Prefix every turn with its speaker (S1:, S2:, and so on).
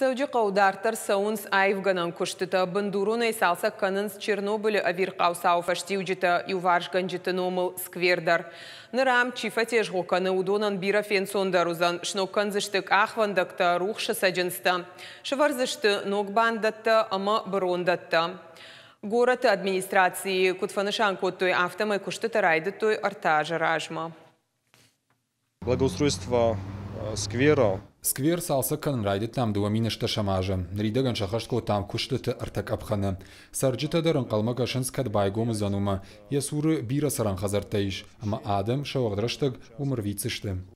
S1: Сәуде қаудартыр сауынс айвғанын күштіті, бұндуруны салса қынынс Чернобылі авир қаусау фаштеу жіті, юваржған жіті номыл сквердар. Нырам чифатеж ғоқаны удонын бира фенсондар ұзан, шно қынзыштік ақвандықты рухшы сәжінсті. Шыварзышты ногбандатты, ама бұрондатты. Город администрации Кутфанышан көттой автомы күшті тарайдыттой артажы ражма.
S2: Благоустройство э, сквера Сквер-салса канрайдеттам дуамина шамажы. ридаган шахашко там куштата артак апхана. Сарджита даран калмака шанс кадбайгом занума, ясуры бира саран хазартаиш, ама адам шауагдраштаг вейтсішті.